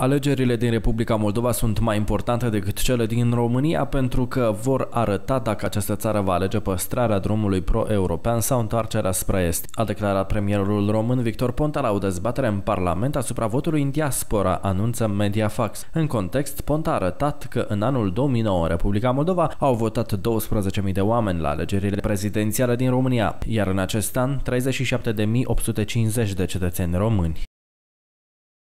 Alegerile din Republica Moldova sunt mai importante decât cele din România pentru că vor arăta dacă această țară va alege păstrarea drumului pro-european sau întoarcerea spre est, a declarat premierul român Victor Ponta la o dezbatere în Parlament asupra votului în diaspora, anunță Mediafax. În context, Ponta a arătat că în anul 2009 în Republica Moldova au votat 12.000 de oameni la alegerile prezidențiale din România, iar în acest an 37.850 de cetățeni români.